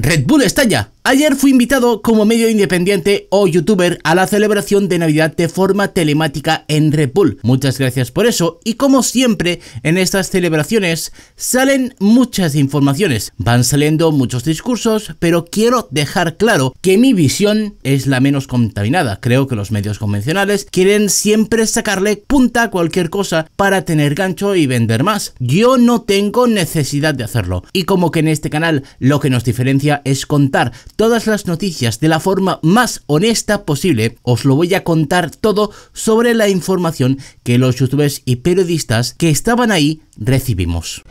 Red Bull estalla. Ayer fui invitado como medio independiente o youtuber a la celebración de Navidad de forma telemática en Red Bull. Muchas gracias por eso y como siempre en estas celebraciones salen muchas informaciones, van saliendo muchos discursos, pero quiero dejar claro que mi visión es la menos contaminada. Creo que los medios convencionales quieren siempre sacarle punta a cualquier cosa para tener gancho y vender más. Yo no tengo necesidad de hacerlo y como que en este canal lo que nos diferencia es contar todas las noticias de la forma más honesta posible. Os lo voy a contar todo sobre la información que los youtubers y periodistas que estaban ahí recibimos.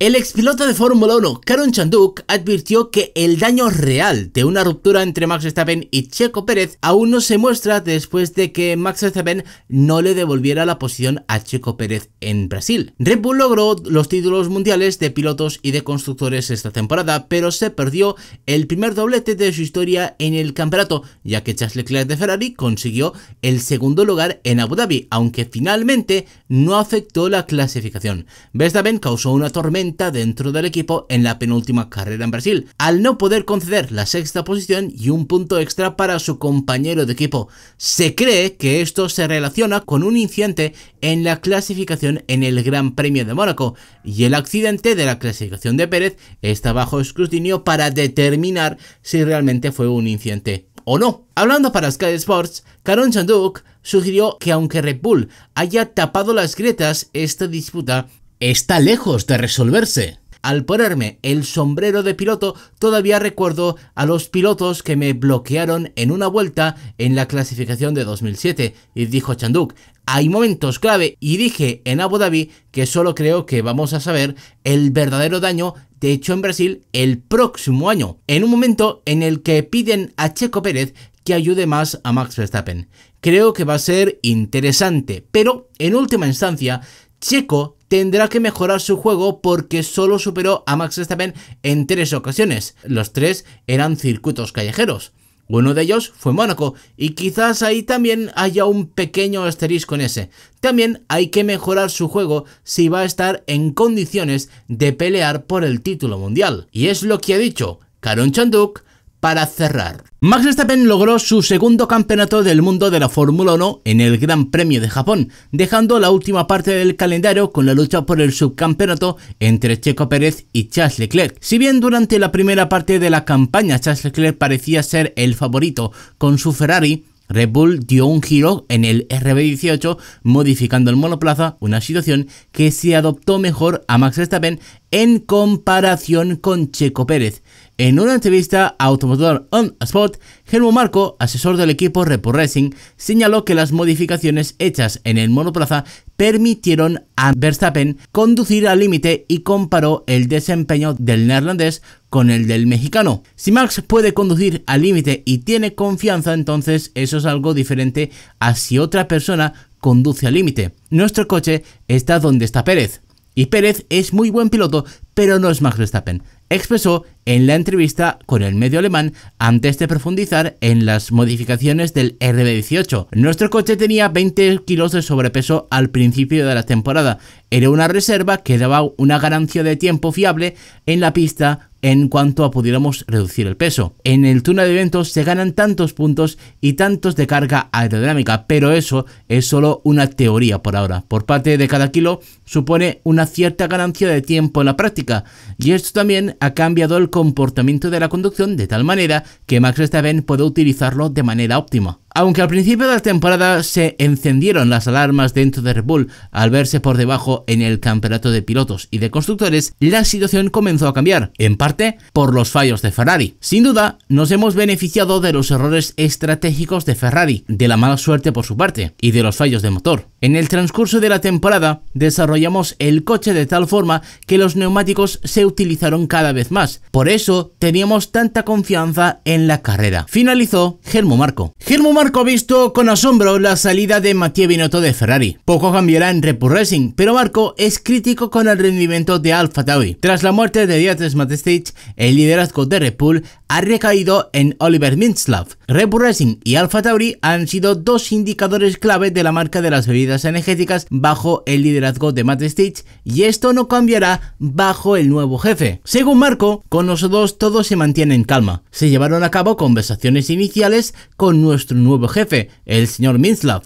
El expiloto de Fórmula 1, Karun Chanduk, advirtió que el daño real de una ruptura entre Max Verstappen y Checo Pérez aún no se muestra después de que Max Verstappen no le devolviera la posición a Checo Pérez en Brasil. Red Bull logró los títulos mundiales de pilotos y de constructores esta temporada, pero se perdió el primer doblete de su historia en el campeonato, ya que Charles Leclerc de Ferrari consiguió el segundo lugar en Abu Dhabi, aunque finalmente no afectó la clasificación. Verstappen causó una tormenta dentro del equipo en la penúltima carrera en Brasil, al no poder conceder la sexta posición y un punto extra para su compañero de equipo. Se cree que esto se relaciona con un incidente en la clasificación en el Gran Premio de Mónaco y el accidente de la clasificación de Pérez está bajo escrutinio para determinar si realmente fue un incidente o no. Hablando para Sky Sports, caron Chanduk sugirió que aunque Red Bull haya tapado las grietas, esta disputa está lejos de resolverse. Al ponerme el sombrero de piloto, todavía recuerdo a los pilotos que me bloquearon en una vuelta en la clasificación de 2007, y dijo Chanduk, hay momentos clave y dije en Abu Dhabi que solo creo que vamos a saber el verdadero daño de hecho en Brasil el próximo año, en un momento en el que piden a Checo Pérez que ayude más a Max Verstappen. Creo que va a ser interesante, pero en última instancia Checo tendrá que mejorar su juego porque solo superó a Max Verstappen en tres ocasiones. Los tres eran circuitos callejeros. Uno de ellos fue Mónaco y quizás ahí también haya un pequeño asterisco en ese. También hay que mejorar su juego si va a estar en condiciones de pelear por el título mundial. Y es lo que ha dicho Karun Chanduk para cerrar. Max Verstappen logró su segundo campeonato del mundo de la Fórmula 1 en el Gran Premio de Japón, dejando la última parte del calendario con la lucha por el subcampeonato entre Checo Pérez y Charles Leclerc. Si bien durante la primera parte de la campaña Charles Leclerc parecía ser el favorito con su Ferrari, Red Bull dio un giro en el RB18 modificando el monoplaza, una situación que se adoptó mejor a Max Verstappen en comparación con Checo Pérez. En una entrevista a Automotor On Spot, Helmut Marco, asesor del equipo Repo Racing, señaló que las modificaciones hechas en el monoplaza permitieron a Verstappen conducir al límite y comparó el desempeño del neerlandés con el del mexicano. Si Max puede conducir al límite y tiene confianza, entonces eso es algo diferente a si otra persona conduce al límite. Nuestro coche está donde está Pérez. Y Pérez es muy buen piloto, pero no es Max Verstappen expresó en la entrevista con el medio alemán antes de profundizar en las modificaciones del RB18. Nuestro coche tenía 20 kilos de sobrepeso al principio de la temporada. Era una reserva que daba una ganancia de tiempo fiable en la pista en cuanto a pudiéramos reducir el peso. En el túnel de eventos se ganan tantos puntos y tantos de carga aerodinámica, pero eso es solo una teoría por ahora. Por parte de cada kilo supone una cierta ganancia de tiempo en la práctica y esto también ha cambiado el comportamiento de la conducción de tal manera que Max Verstappen puede utilizarlo de manera óptima. Aunque al principio de la temporada se encendieron las alarmas dentro de Red Bull al verse por debajo en el campeonato de pilotos y de constructores, la situación comenzó a cambiar, en parte por los fallos de Ferrari. Sin duda, nos hemos beneficiado de los errores estratégicos de Ferrari, de la mala suerte por su parte y de los fallos de motor. En el transcurso de la temporada, desarrollamos el coche de tal forma que los neumáticos se utilizaron cada vez más. Por eso, teníamos tanta confianza en la carrera. Finalizó Germo Marco. Marco Marco ha visto con asombro la salida de Mattia Binotto de Ferrari. Poco cambiará en Red Bull Racing, pero Marco es crítico con el rendimiento de Alfa Tauri. Tras la muerte de Dieter Matestich, el liderazgo de Red Bull ha recaído en Oliver minslav Red Racing y Alpha Tauri han sido dos indicadores clave de la marca de las bebidas energéticas bajo el liderazgo de Matt Stitch y esto no cambiará bajo el nuevo jefe. Según Marco, con nosotros todo se mantiene en calma. Se llevaron a cabo conversaciones iniciales con nuestro nuevo jefe, el señor minslav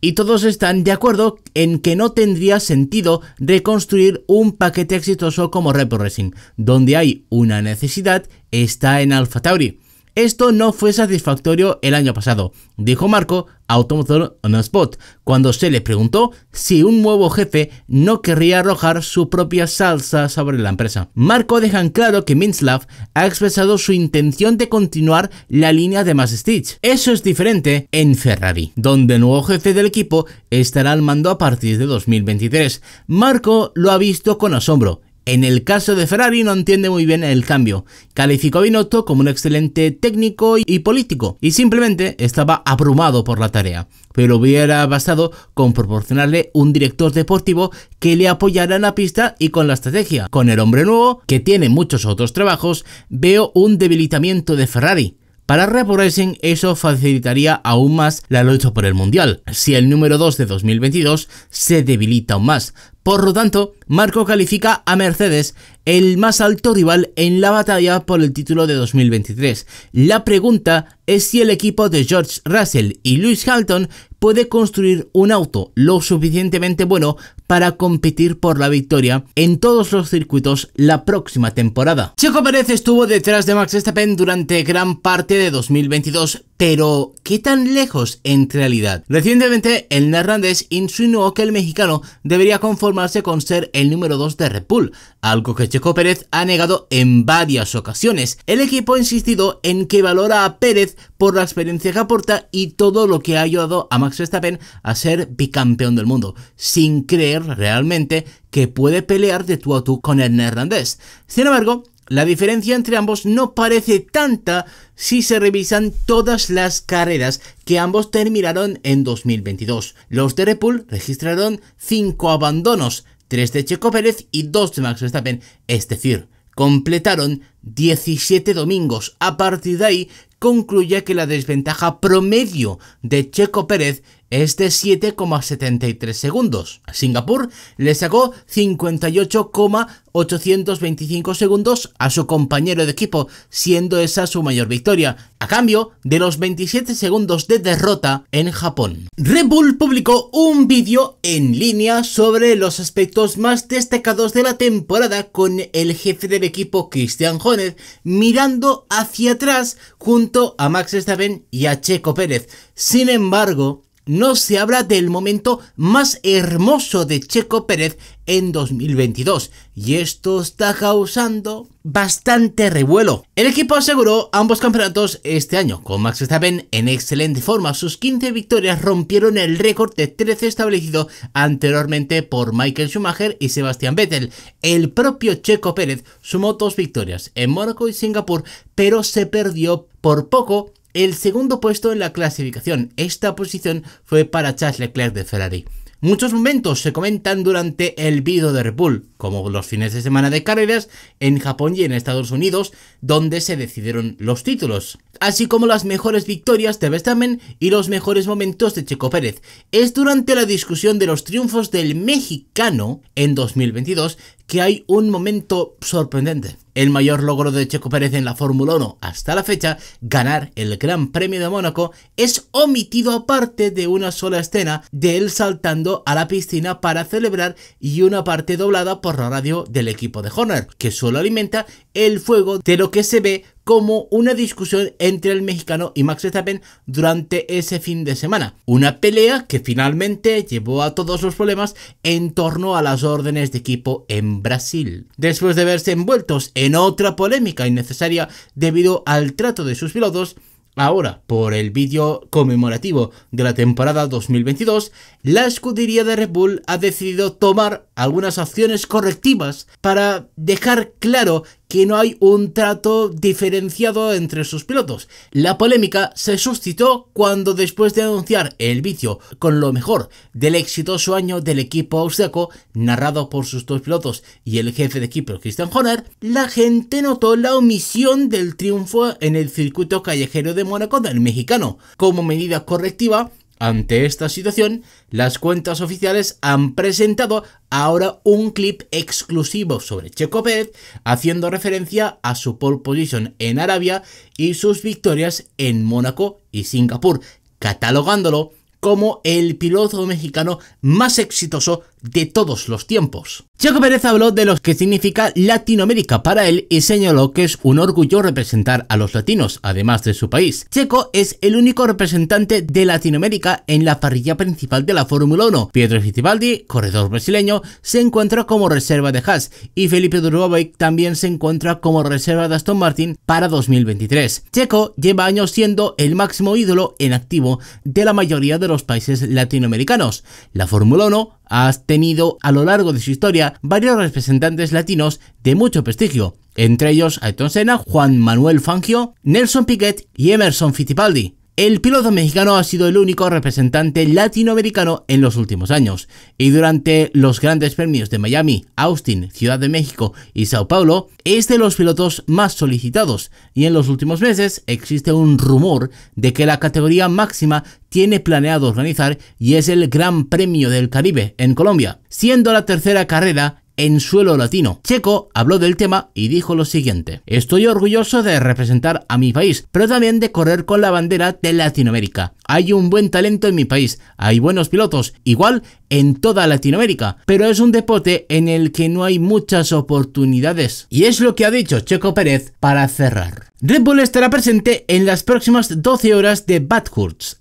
y todos están de acuerdo en que no tendría sentido reconstruir un paquete exitoso como Repo Racing, donde hay una necesidad está en AlphaTauri. Esto no fue satisfactorio el año pasado, dijo Marco a Automotor on the Spot, cuando se le preguntó si un nuevo jefe no querría arrojar su propia salsa sobre la empresa. Marco deja en claro que Minslav ha expresado su intención de continuar la línea de Mass Stitch. Eso es diferente en Ferrari, donde el nuevo jefe del equipo estará al mando a partir de 2023. Marco lo ha visto con asombro en el caso de Ferrari no entiende muy bien el cambio. Calificó a Binotto como un excelente técnico y político y simplemente estaba abrumado por la tarea. Pero hubiera bastado con proporcionarle un director deportivo que le apoyara en la pista y con la estrategia. Con el hombre nuevo, que tiene muchos otros trabajos, veo un debilitamiento de Ferrari. Para Red Racing eso facilitaría aún más la lucha por el Mundial, si el número 2 de 2022 se debilita aún más, por lo tanto, Marco califica a Mercedes el más alto rival en la batalla por el título de 2023. La pregunta es si el equipo de George Russell y Lewis Hamilton puede construir un auto lo suficientemente bueno para competir por la victoria en todos los circuitos la próxima temporada. Checo Pérez estuvo detrás de Max Verstappen durante gran parte de 2022, pero ¿qué tan lejos en realidad? Recientemente, el neerlandés insinuó que el mexicano debería conformar con ser el número 2 de Red Bull, algo que Checo Pérez ha negado en varias ocasiones. El equipo ha insistido en que valora a Pérez por la experiencia que aporta y todo lo que ha ayudado a Max Verstappen a ser bicampeón del mundo, sin creer realmente que puede pelear de tú a tú con el neerlandés. Sin embargo, la diferencia entre ambos no parece tanta si se revisan todas las carreras que ambos terminaron en 2022. Los de Repul registraron 5 abandonos, 3 de Checo Pérez y 2 de Max Verstappen, es decir, completaron 17 domingos. A partir de ahí concluye que la desventaja promedio de Checo Pérez es de 7,73 segundos. Singapur le sacó 58,825 segundos a su compañero de equipo, siendo esa su mayor victoria, a cambio de los 27 segundos de derrota en Japón. Red Bull publicó un vídeo en línea sobre los aspectos más destacados de la temporada con el jefe del equipo Christian Jones mirando hacia atrás junto a Max Verstappen y a Checo Pérez. Sin embargo, no se habla del momento más hermoso de Checo Pérez en 2022 y esto está causando bastante revuelo. El equipo aseguró ambos campeonatos este año, con Max Verstappen en excelente forma. Sus 15 victorias rompieron el récord de 13 establecido anteriormente por Michael Schumacher y Sebastian Vettel. El propio Checo Pérez sumó dos victorias en Mónaco y Singapur, pero se perdió por poco el segundo puesto en la clasificación. Esta posición fue para Charles Leclerc de Ferrari. Muchos momentos se comentan durante el vídeo de Red Bull como los fines de semana de carreras en Japón y en Estados Unidos, donde se decidieron los títulos, así como las mejores victorias de Verstappen y los mejores momentos de Checo Pérez. Es durante la discusión de los triunfos del mexicano en 2022 que hay un momento sorprendente. El mayor logro de Checo Pérez en la Fórmula 1 hasta la fecha, ganar el Gran Premio de Mónaco, es omitido aparte de una sola escena de él saltando a la piscina para celebrar y una parte doblada por radio del equipo de Horner, que solo alimenta el fuego de lo que se ve como una discusión entre el mexicano y Max Verstappen durante ese fin de semana. Una pelea que finalmente llevó a todos los problemas en torno a las órdenes de equipo en Brasil. Después de verse envueltos en otra polémica innecesaria debido al trato de sus pilotos, Ahora, por el vídeo conmemorativo de la temporada 2022, la escudería de Red Bull ha decidido tomar algunas acciones correctivas para dejar claro que no hay un trato diferenciado entre sus pilotos. La polémica se suscitó cuando después de anunciar el vicio con lo mejor del exitoso año del equipo austriaco, narrado por sus dos pilotos y el jefe de equipo Christian Horner, la gente notó la omisión del triunfo en el circuito callejero de Mónaco del mexicano. Como medida correctiva, ante esta situación, las cuentas oficiales han presentado ahora un clip exclusivo sobre Checo Pérez, haciendo referencia a su pole position en Arabia y sus victorias en Mónaco y Singapur, catalogándolo como el piloto mexicano más exitoso de todos los tiempos. Checo Pérez habló de lo que significa Latinoamérica para él y señaló que es un orgullo representar a los latinos, además de su país. Checo es el único representante de Latinoamérica en la parrilla principal de la Fórmula 1. Pietro Fittipaldi, corredor brasileño, se encuentra como reserva de Haas y Felipe Drugovich también se encuentra como reserva de Aston Martin para 2023. Checo lleva años siendo el máximo ídolo en activo de la mayoría de los países latinoamericanos. La Fórmula 1 Has tenido a lo largo de su historia varios representantes latinos de mucho prestigio, entre ellos Ayrton Senna, Juan Manuel Fangio, Nelson Piquet y Emerson Fittipaldi. El piloto mexicano ha sido el único representante latinoamericano en los últimos años, y durante los grandes premios de Miami, Austin, Ciudad de México y Sao Paulo, es de los pilotos más solicitados, y en los últimos meses existe un rumor de que la categoría máxima tiene planeado organizar y es el Gran Premio del Caribe en Colombia, siendo la tercera carrera en suelo latino. Checo habló del tema y dijo lo siguiente, estoy orgulloso de representar a mi país, pero también de correr con la bandera de Latinoamérica. Hay un buen talento en mi país, hay buenos pilotos, igual en toda Latinoamérica, pero es un deporte en el que no hay muchas oportunidades. Y es lo que ha dicho Checo Pérez para cerrar. Red Bull estará presente en las próximas 12 horas de Bad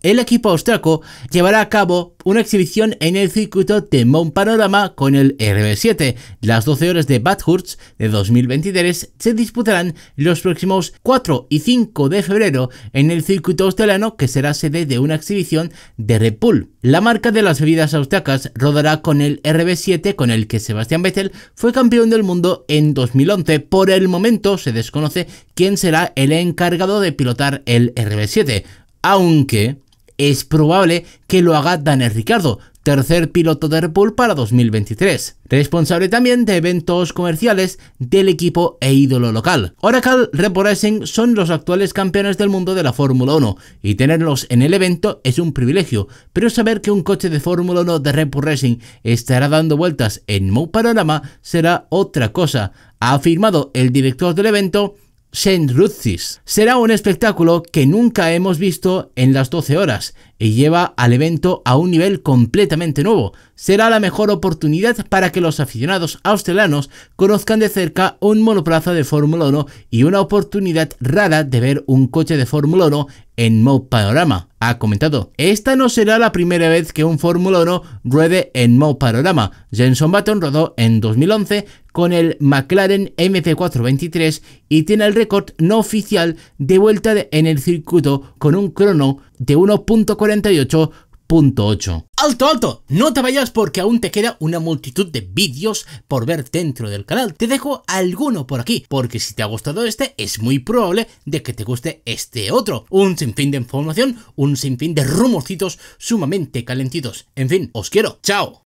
El equipo austriaco llevará a cabo una exhibición en el circuito de Mount Panorama con el RB7. Las 12 horas de Bad de 2023 se disputarán los próximos 4 y 5 de febrero en el circuito australiano que será sede de una exhibición de Red Bull. La marca de las bebidas austriacas rodará con el RB7 con el que Sebastián Vettel fue campeón del mundo en 2011. Por el momento se desconoce quién será el encargado de pilotar el RB7, aunque es probable que lo haga Daniel Ricardo, tercer piloto de Red Bull para 2023, responsable también de eventos comerciales del equipo e ídolo local. Oracle Red Bull Racing son los actuales campeones del mundo de la Fórmula 1 y tenerlos en el evento es un privilegio, pero saber que un coche de Fórmula 1 de Red Bull Racing estará dando vueltas en Mou Panorama será otra cosa, ha afirmado el director del evento Saint Ruthis. Será un espectáculo que nunca hemos visto en las 12 horas y lleva al evento a un nivel completamente nuevo. Será la mejor oportunidad para que los aficionados australianos conozcan de cerca un monoplaza de Fórmula 1 y una oportunidad rara de ver un coche de Fórmula 1 en Mode Panorama. Ha comentado, esta no será la primera vez que un Fórmula 1 ruede en modo Panorama. Jenson Button rodó en 2011 con el McLaren MC423 y tiene el récord no oficial de vuelta en el circuito con un crono de 1.48 Punto 8. ¡Alto, alto! No te vayas porque aún te queda una multitud de vídeos por ver dentro del canal. Te dejo alguno por aquí, porque si te ha gustado este, es muy probable de que te guste este otro. Un sinfín de información, un sinfín de rumorcitos sumamente calentitos. En fin, os quiero. ¡Chao!